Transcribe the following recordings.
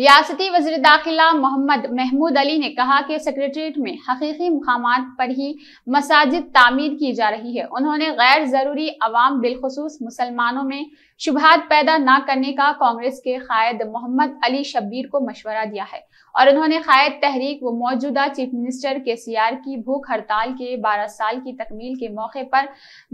रियासती वजी दाखिला मोहम्मद महमूद अली ने कहा कि सेक्रेटरीट में हकीकी मकाम पर ही मसाजिद तामीर की जा रही है उन्होंने गैर ज़रूरी अवाम बिलखसूस मुसलमानों में शुभहात पैदा ना करने का कांग्रेस के कायद मोहम्मद अली शब्बीर को मशवरा दिया है और उन्होंने कायद तहरीक व मौजूदा चीफ मिनिस्टर के की भूख हड़ताल के बारह साल की तकमील के मौके पर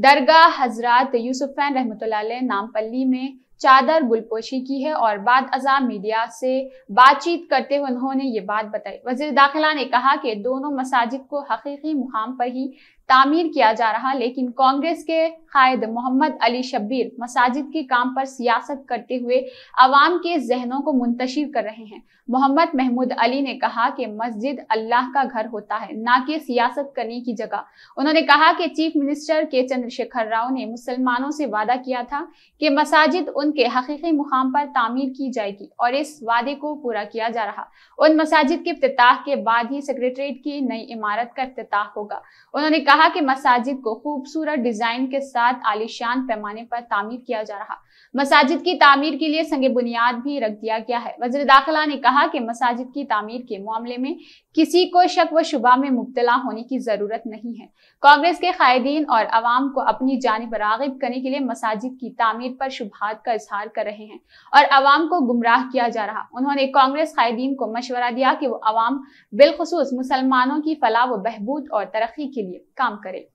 दरगाह हजरात यूसुफैन रहमत नामपल्ली में चादर गुलपोशी की है और बाद अजा मीडिया से बातचीत करते हुए उन्होंने ये बात बताई वजीर दाखिला ने कहा कि दोनों मसाजिद को हकीकी मुकाम पर ही तामीर किया जा रहा लेकिन कांग्रेस के कायद मोहम्मद अली शब्बीर मसाजिद के काम पर सियासत करते हुए अवाम के जहनों को मुंतशिर कर रहे हैं मोहम्मद महमूद अली ने कहा कि मस्जिद अल्लाह का घर होता है ना कि सियासत करने की जगह उन्होंने कहा कि चीफ मिनिस्टर के चंद्रशेखर राव ने मुसलमानों से वादा किया था कि मसाजिद उनके हकीकी मुकाम पर तामीर की जाएगी और इस वादे को पूरा किया जा रहा उन मसाजिद के अफ्ताह के बाद ही सेक्रेटरीट की नई इमारत का अफ्ताह होगा उन्होंने कहा कहा कि मसाजिद को खूबसूरत डिजाइन के साथ आलिशान पैमाने पर तामीर किया जा रहा मसाजिद की तामीर के लिए संगे बुनियाद भी रख दिया गया है वजर दाखिला ने कहा कि मसाजिद की तामीर के मामले में किसी को शक व शुबा में मुबतला होने की जरूरत नहीं है कांग्रेस के कायदीन और आवाम को अपनी जानब रागब करने के लिए मसाजिद की तामीर पर शुभात का इजहार कर रहे हैं और आवाम को गुमराह किया जा रहा उन्होंने कांग्रेस कायदीन को मशवरा दिया कि वो आवाम बिलखसूस मुसलमानों की फलाह व बहबूद और तरक्की के लिए काम काम करे